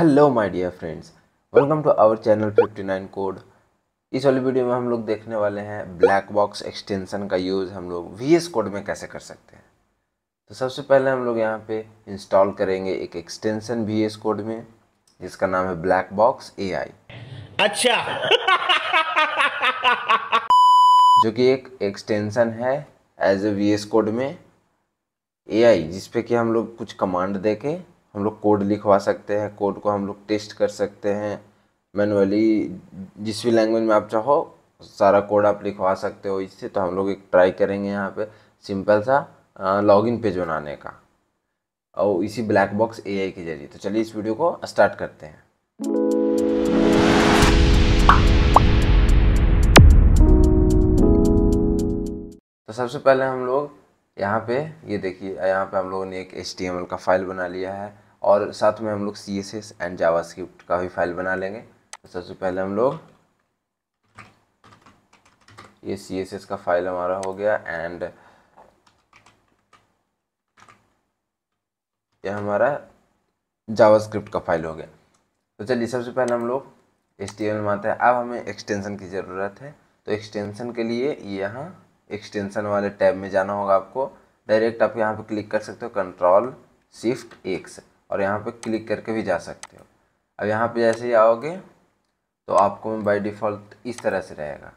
Hello my dear friends welcome to our channel 59 code इस वाली video में हम लोग देखने वाले हैं ब्लैक बॉक्स एक्सटेंशन का यूज़ हम लोग वी एस कोड में कैसे कर सकते हैं तो सबसे पहले हम लोग यहाँ पे इंस्टॉल करेंगे एक एक्सटेंशन वी एस कोड में जिसका नाम है ब्लैक बॉक्स ए अच्छा जो कि एक एक्सटेंसन है as a V S code में ए आई पे कि हम लोग कुछ कमांड दे हम लोग कोड लिखवा सकते हैं कोड को हम लोग टेस्ट कर सकते हैं मैनुअली जिस भी लैंग्वेज में आप चाहो सारा कोड आप लिखवा सकते हो इससे तो हम लोग एक ट्राई करेंगे यहाँ पे सिंपल सा लॉगिन पेज बनाने का और इसी ब्लैक बॉक्स एआई के जरिए तो चलिए इस वीडियो को स्टार्ट करते हैं तो सबसे पहले हम लोग यहाँ पे ये देखिए यहाँ पे हम लोगों ने एक एच का फाइल बना लिया है और साथ में हम लोग C S S and JavaScript का भी फाइल बना लेंगे तो सबसे पहले हम लोग ये सी एस एस का फाइल हमारा हो गया एंड यह हमारा जावा स्क्रिप्ट का फाइल हो गया तो चलिए सबसे पहले हम लोग एच टी एम में आते हैं अब हमें एक्सटेंशन की ज़रूरत है तो एक्सटेंसन के लिए यहाँ एक्सटेंशन वाले टैब में जाना होगा आपको डायरेक्ट आप यहाँ पे क्लिक कर सकते हो कंट्रोल शिफ्ट एक्स और यहाँ पे क्लिक करके भी जा सकते हो अब यहाँ पे जैसे ही आओगे तो आपको बाय डिफ़ॉल्ट इस तरह से रहेगा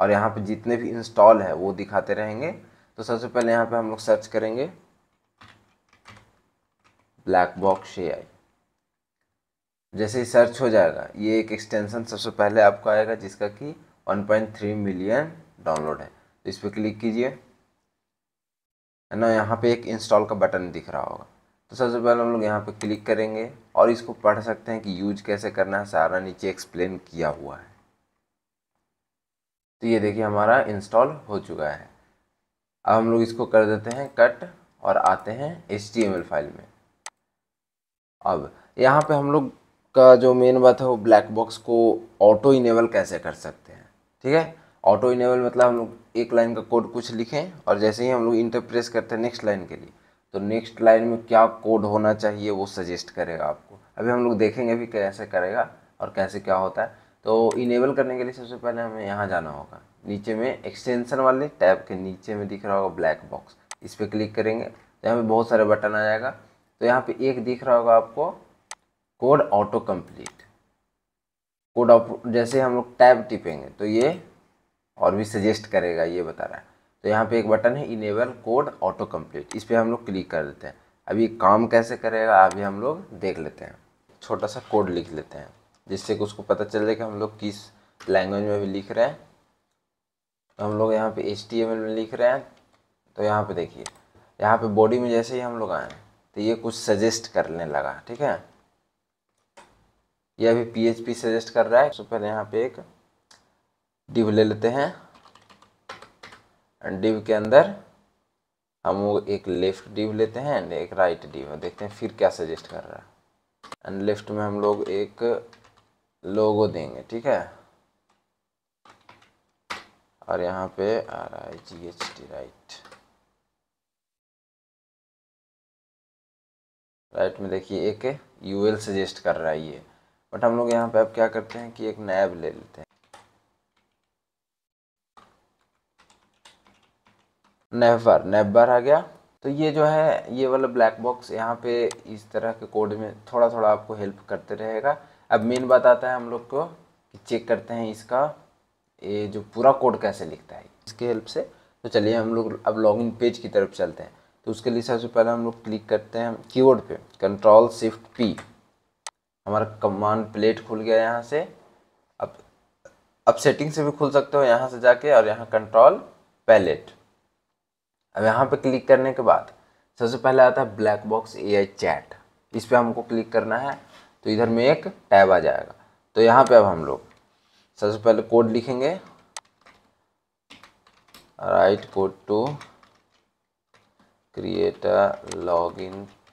और यहाँ पे जितने भी इंस्टॉल है वो दिखाते रहेंगे तो सबसे पहले यहाँ पे हम लोग सर्च करेंगे ब्लैक बॉक्स ए जैसे ही सर्च हो जाएगा ये एक एक्सटेंशन सबसे पहले आपको आएगा जिसका कि 1.3 मिलियन डाउनलोड है तो इस पर क्लिक कीजिए है ना यहाँ पे एक इंस्टॉल का बटन दिख रहा होगा तो सबसे पहले हम लोग यहाँ पे क्लिक करेंगे और इसको पढ़ सकते हैं कि यूज कैसे करना है सारा नीचे एक्सप्लेन किया हुआ है तो ये देखिए हमारा इंस्टॉल हो चुका है अब हम लोग इसको कर देते हैं कट और आते हैं एच फाइल में अब यहाँ पे हम लोग का जो मेन बात है वो ब्लैक बॉक्स को ऑटो इनेबल कैसे कर सकते हैं ठीक है ऑटो इनेबल मतलब हम लोग एक लाइन का कोड कुछ लिखें और जैसे ही हम लोग इंटर प्रेस करते हैं नेक्स्ट लाइन के लिए तो नेक्स्ट लाइन में क्या कोड होना चाहिए वो सजेस्ट करेगा आपको अभी हम लोग देखेंगे भी कैसे करेगा और कैसे क्या होता है तो इनेबल करने के लिए सबसे पहले हमें यहाँ जाना होगा नीचे में एक्सटेंशन वाले टैब के नीचे में दिख रहा होगा ब्लैक बॉक्स इस पर क्लिक करेंगे तो यहाँ पर बहुत सारे बटन आ जाएगा तो यहाँ पर एक दिख रहा होगा आपको code auto complete code of जैसे हम लोग टैब टिपेंगे तो ये और भी सजेस्ट करेगा ये बता रहा है तो यहाँ पे एक बटन है इनेबल कोड ऑटो कम्प्लीट इस पर हम लोग क्लिक कर देते हैं अभी काम कैसे करेगा अभी हम लोग देख लेते हैं छोटा सा कोड लिख लेते हैं जिससे कि उसको पता चल जाए कि हम लोग किस लैंग्वेज में भी लिख रहे हैं तो हम लोग यहाँ पे एच में लिख रहे हैं तो यहाँ पे देखिए यहाँ पे बॉडी में जैसे ही हम लोग आए तो ये कुछ सजेस्ट करने लगा ठीक है ये अभी पी सजेस्ट कर रहा है सबसे तो पहले यहाँ पे एक डिव ले लेते हैं एंड डिव के अंदर हम वो एक लेफ्ट डिव लेते हैं एंड एक राइट right डिव देखते हैं फिर क्या सजेस्ट कर रहा है एंड लेफ्ट में हम लोग एक लोगो देंगे ठीक है और यहाँ पे R I G H T right right में देखिए एक यू एल सजेस्ट कर रहा है ये बट हम लोग यहाँ पे अब क्या करते हैं कि एक नैब ले लेते हैं नेवर नेवर आ गया तो ये जो है ये वाला ब्लैक बॉक्स यहाँ पे इस तरह के कोड में थोड़ा थोड़ा आपको हेल्प करते रहेगा अब मेन बात आता है हम लोग को कि चेक करते हैं इसका ये जो पूरा कोड कैसे लिखता है इसके हेल्प से तो चलिए हम लोग अब लॉगिन पेज की तरफ चलते हैं तो उसके लिए सबसे पहले हम लोग क्लिक करते हैं कीबोर्ड पे कंट्रोल शिफ्ट पी हमारा कमांड प्लेट खुल गया यहाँ से अब अब सेटिंग से भी खुल सकते हो यहाँ से जाके और यहाँ कंट्रोल पैलेट अब यहाँ पे क्लिक करने के बाद सबसे पहले आता है ब्लैक बॉक्स ए चैट इस पर हमको क्लिक करना है तो इधर में एक टैब आ जाएगा तो यहाँ पे अब हम लोग सबसे पहले कोड लिखेंगे write code to create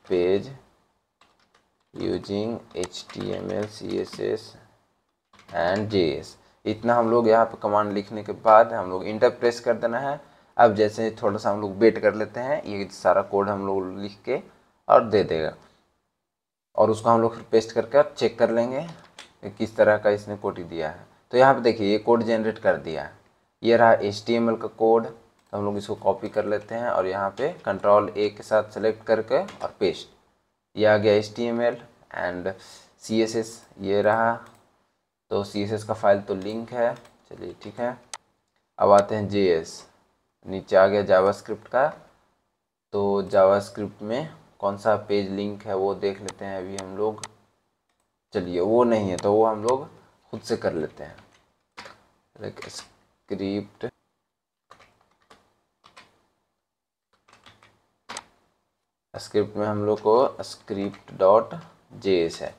page using H T M L C S S and J S इतना हम लोग यहाँ पे कमांड लिखने के बाद हम लोग इंटर प्रेस कर देना है अब जैसे थोड़ा सा हम लोग वेट कर लेते हैं ये सारा कोड हम लोग लिख के और दे देगा और उसको हम लोग फिर पेस्ट करके और चेक कर लेंगे किस तरह का इसने कोड दिया है तो यहाँ पे देखिए ये कोड जनरेट कर दिया है ये रहा एच का कोड तो हम लोग इसको कॉपी कर लेते हैं और यहाँ पे कंट्रोल ए के साथ सेलेक्ट करके और पेस्ट ये आ गया एच एंड सी ये रहा तो सी का फाइल तो लिंक है चलिए ठीक है अब आते हैं जे नीचे आ गया जावास्क्रिप्ट का तो जावास्क्रिप्ट में कौन सा पेज लिंक है वो देख लेते हैं अभी हम लोग चलिए वो नहीं है तो वो हम लोग खुद से कर लेते हैं लाइक स्क्रिप्ट स्क्रिप्ट में हम लोग को स्क्रिप्ट डॉट जे एस है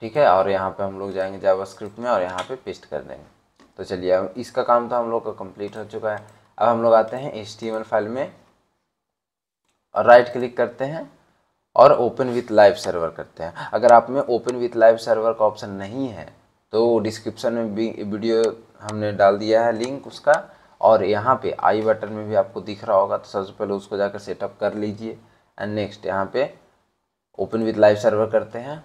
ठीक है और यहाँ पे हम लोग जाएंगे जावास्क्रिप्ट में और यहाँ पे पेस्ट कर देंगे तो चलिए अब इसका काम तो हम लोग का कंप्लीट हो चुका है अब हम लोग आते हैं एच फाइल में और राइट क्लिक करते हैं और ओपन विथ लाइव सर्वर करते हैं अगर आप में ओपन विथ लाइव सर्वर का ऑप्शन नहीं है तो डिस्क्रिप्शन में भी वीडियो हमने डाल दिया है लिंक उसका और यहाँ पे आई बटन में भी आपको दिख रहा होगा तो सबसे पहले उसको जाकर सेटअप कर लीजिए एंड नेक्स्ट यहाँ पे ओपन विथ लाइव सर्वर करते हैं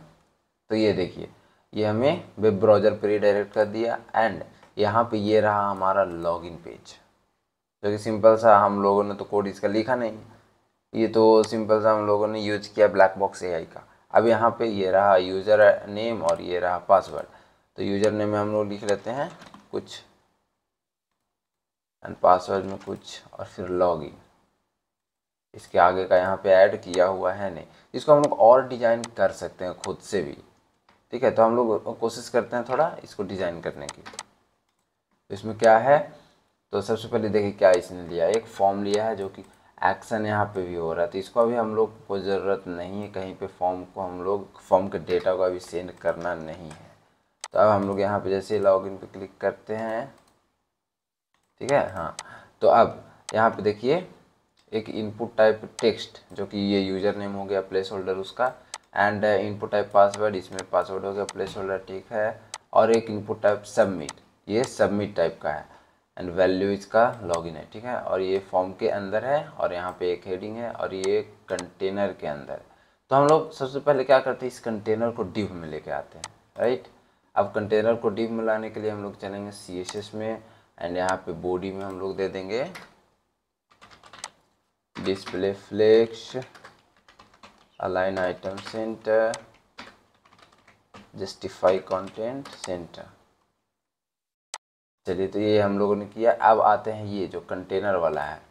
तो ये देखिए ये हमें वेब ब्राउज़र पर डायरेक्ट कर दिया एंड यहाँ पर ये रहा हमारा लॉग पेज जो कि सिंपल सा हम लोगों ने तो कोड इसका लिखा नहीं ये तो सिंपल सा हम लोगों ने यूज किया ब्लैक बॉक्स ए का अब यहाँ पे ये रहा यूज़र नेम और ये रहा पासवर्ड तो यूज़र नेम में हम लोग लिख लेते हैं कुछ एंड पासवर्ड में कुछ और फिर लॉग इसके आगे का यहाँ पे ऐड किया हुआ है नहीं इसको हम लोग और डिज़ाइन कर सकते हैं खुद से भी ठीक है तो हम लोग कोशिश करते हैं थोड़ा इसको डिज़ाइन करने की तो इसमें क्या है तो सबसे पहले देखिए क्या इसने लिया एक फॉर्म लिया है जो कि एक्शन यहाँ पे भी हो रहा है तो इसको अभी हम लोग को ज़रूरत नहीं है कहीं पे फॉर्म को हम लोग फॉर्म के डेटा को अभी सेंड करना नहीं है तो अब हम लोग यहाँ पे जैसे लॉगिन पे क्लिक करते हैं ठीक है हाँ तो अब यहाँ पे देखिए एक इनपुट टाइप टेक्स्ट जो कि ये यूज़र नेम हो गया प्लेस होल्डर उसका एंड इनपुट टाइप पासवर्ड इसमें पासवर्ड हो गया प्लेस होल्डर ठीक है और एक इनपुट टाइप सबमिट ये सबमिट टाइप का है एंड वैल्यू इसका लॉगिन है ठीक है और ये फॉर्म के अंदर है और यहाँ पे एक हेडिंग है और ये कंटेनर के अंदर तो हम लोग सबसे पहले क्या करते हैं इस कंटेनर को डिप में लेके आते हैं राइट अब कंटेनर को डिप में लाने के लिए हम लोग चलेंगे सी एस एस में एंड यहाँ पे बॉडी में हम लोग दे देंगे display flex align item center justify content center चलिए तो ये हम लोगों ने किया अब आते हैं ये जो कंटेनर वाला है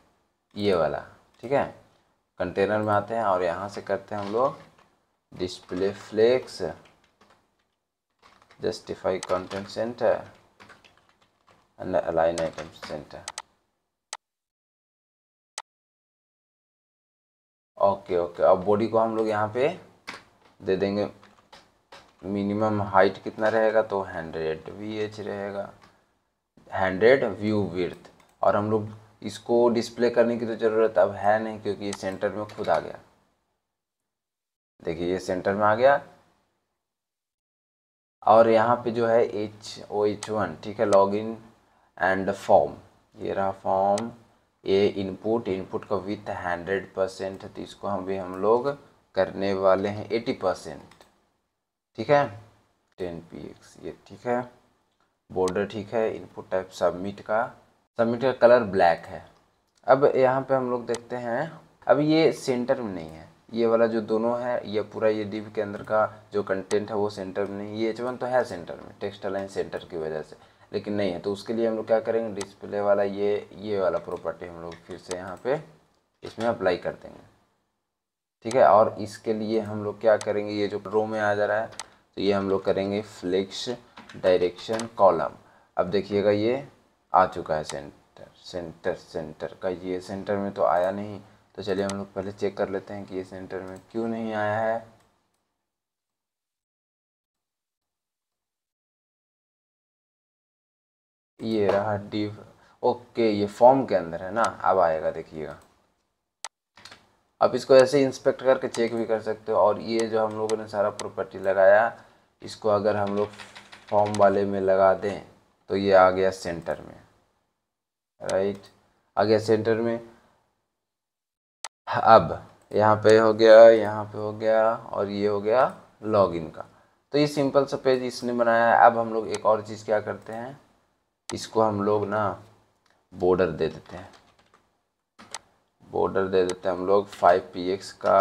ये वाला ठीक है कंटेनर में आते हैं और यहाँ से करते हैं हम लोग display flex justify content center and align item center okay okay अब बॉडी को हम लोग यहाँ पे दे देंगे मिनिमम हाइट कितना रहेगा तो हंड्रेड वी एच रहेगा हंड्रेड व्यू विर्थ और हम लोग इसको डिस्प्ले करने की तो ज़रूरत अब है नहीं क्योंकि ये सेंटर में खुद आ गया देखिए ये सेंटर में आ गया और यहाँ पे जो है एच ओ एच वन ठीक है लॉग इन एंड फॉर्म ये रहा फॉर्म ये इनपुट इनपुट का विथ हंड्रेड परसेंट तो इसको हम भी हम लोग करने वाले हैं एटी परसेंट ठीक है टेन पी एक्स ये ठीक है बॉर्डर ठीक है इनपुट टाइप सबमिट का सबमिट का कलर ब्लैक है अब यहाँ पे हम लोग देखते हैं अब ये सेंटर में नहीं है ये वाला जो दोनों है ये पूरा ये डिप के अंदर का जो कंटेंट है वो सेंटर में नहीं ये एच तो है सेंटर में टेक्स्ट लाइन सेंटर की वजह से लेकिन नहीं है तो उसके लिए हम लोग क्या करेंगे डिस्प्ले वाला ये ये वाला प्रॉपर्टी हम लोग फिर से यहाँ पे इसमें अप्लाई कर देंगे ठीक है और इसके लिए हम लोग क्या करेंगे ये जो रो में आ जा रहा है तो ये हम लोग करेंगे फ्लिक्स डायरेक्शन कॉलम अब देखिएगा ये आ चुका है सेंटर सेंटर सेंटर का ये सेंटर में तो आया नहीं तो चलिए हम लोग पहले चेक कर लेते हैं कि ये सेंटर में क्यों नहीं आया है ये रहा डिव ओके ये फॉर्म के अंदर है ना अब आएगा देखिएगा आप इसको ऐसे इंस्पेक्ट करके चेक भी कर सकते हो और ये जो हम लोगों ने सारा प्रॉपर्टी लगाया इसको अगर हम लोग फॉर्म वाले में लगा दें तो ये आ गया सेंटर में राइट आ गया सेंटर में अब यहाँ पे हो गया यहाँ पे हो गया और ये हो गया लॉगिन का तो ये सिंपल सा पेज इसने बनाया है अब हम लोग एक और चीज़ क्या करते हैं इसको हम लोग ना बॉर्डर दे देते हैं बॉर्डर दे देते हैं हम लोग फाइव पी एक्स का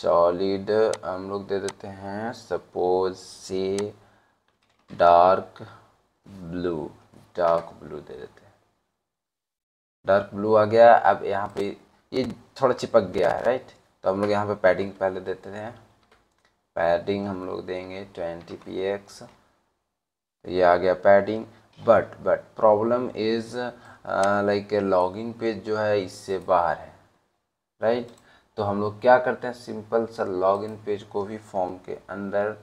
सॉलिड हम लोग दे देते हैं सपोज से डार्क ब्लू डार्क ब्लू दे देते हैं डार्क ब्लू आ गया अब यहाँ पे ये थोड़ा चिपक गया है राइट तो हम लोग यहाँ पे पैडिंग पहले देते थे पैडिंग हम लोग देंगे ट्वेंटी पी एक्स ये आ गया padding but but problem is like in page जो है इससे बाहर है राइट right? तो हम लोग क्या करते हैं सिंपल सा इन पेज को भी फॉर्म के अंदर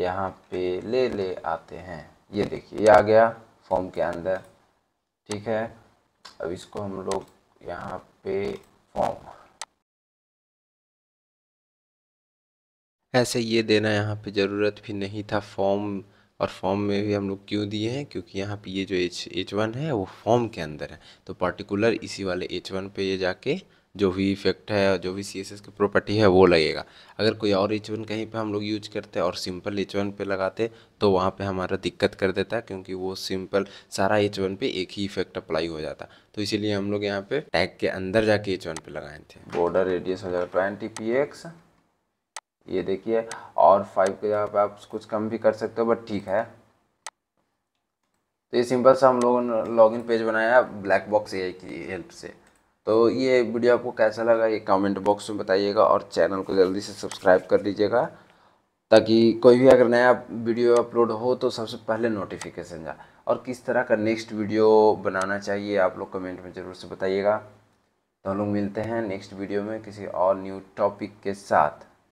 यहाँ पे ले ले आते हैं ये देखिए ये आ गया फॉर्म के अंदर ठीक है अब इसको हम लोग यहाँ पे फॉर्म ऐसे ये देना यहाँ पे ज़रूरत भी नहीं था फॉर्म और फॉर्म में भी हम लोग क्यों दिए हैं क्योंकि यहाँ पे ये जो एच एच वन है वो फॉर्म के अंदर है तो पर्टिकुलर इसी वाले एच वन पे ये जाके जो भी इफेक्ट है जो भी सी एस एस की प्रॉपर्टी है वो लगेगा अगर कोई और एच वन कहीं पे हम लोग यूज करते हैं और सिंपल एच वन पे लगाते तो वहाँ पे हमारा दिक्कत कर देता है क्योंकि वो सिंपल सारा एच वन पे एक ही इफेक्ट अप्लाई हो जाता तो इसीलिए हम लोग यहाँ पे टैग के अंदर जाके एच वन पे लगाए थे बॉर्डर रेडियस हो जाएगा ट्वेंटी पी एक्स ये देखिए और फाइव के जगह पर आप कुछ कम भी कर सकते हो बट ठीक है तो ये सिंपल सा हम लोगों ने लॉग पेज बनाया ब्लैक बॉक्स ए की हेल्प से तो ये वीडियो आपको कैसा लगा ये कमेंट बॉक्स में बताइएगा और चैनल को जल्दी से सब्सक्राइब कर लीजिएगा ताकि कोई भी अगर नया वीडियो अपलोड हो तो सबसे पहले नोटिफिकेशन जाए और किस तरह का नेक्स्ट वीडियो बनाना चाहिए आप लोग कमेंट में ज़रूर से बताइएगा तो हम लोग मिलते हैं नेक्स्ट वीडियो में किसी और न्यू टॉपिक के साथ